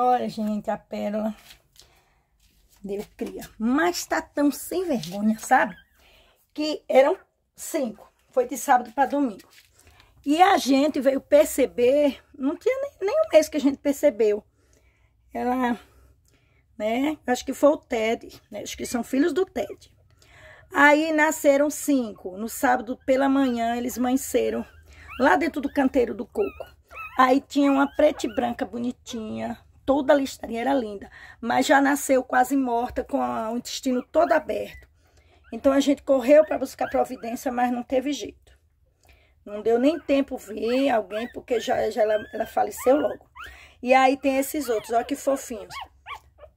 Olha, gente, a pérola deu é cria. Mas tá tão sem vergonha, sabe? Que eram cinco. Foi de sábado para domingo. E a gente veio perceber, não tinha nem, nem um mês que a gente percebeu. Ela, né, acho que foi o Ted, né, acho que são filhos do Ted. Aí nasceram cinco. No sábado pela manhã eles nasceram lá dentro do canteiro do coco. Aí tinha uma preta e branca bonitinha, toda a listrinha era linda, mas já nasceu quase morta, com a, o intestino todo aberto. Então a gente correu para buscar providência, mas não teve jeito. Não deu nem tempo vir alguém, porque já, já ela, ela faleceu logo. E aí tem esses outros, olha que fofinhos.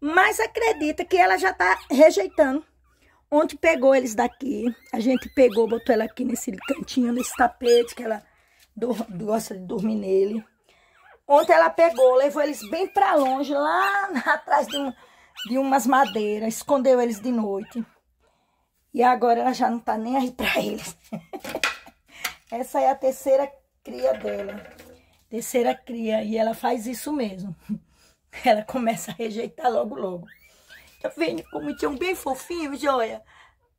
Mas acredita que ela já está rejeitando. Ontem pegou eles daqui, a gente pegou, botou ela aqui nesse cantinho, nesse tapete que ela do, gosta de dormir nele. Ontem ela pegou, levou eles bem para longe, lá atrás de, um, de umas madeiras, escondeu eles de noite. E agora ela já não tá nem aí para eles. Essa é a terceira cria dela. Terceira cria. E ela faz isso mesmo. Ela começa a rejeitar logo, logo. Tá vendo como tinham é bem fofinho, joia?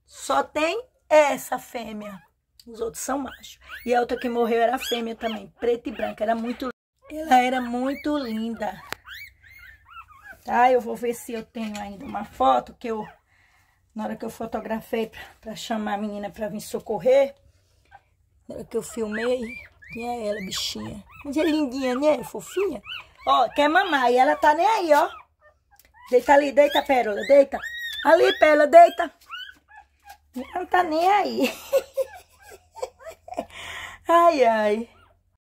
Só tem essa fêmea. Os outros são machos. E a outra que morreu era fêmea também, preta e branca. Era muito linda. Ela era muito linda. Tá? Eu vou ver se eu tenho ainda uma foto que eu... Na hora que eu fotografei para chamar a menina para vir socorrer, na hora que eu filmei, quem é ela, bichinha? Onde é lindinha, né? É fofinha. Ó, quer mamar e ela tá nem aí, ó. Deita ali, deita, Pérola, deita. Ali, Pérola, deita. Não tá nem aí. ai, ai.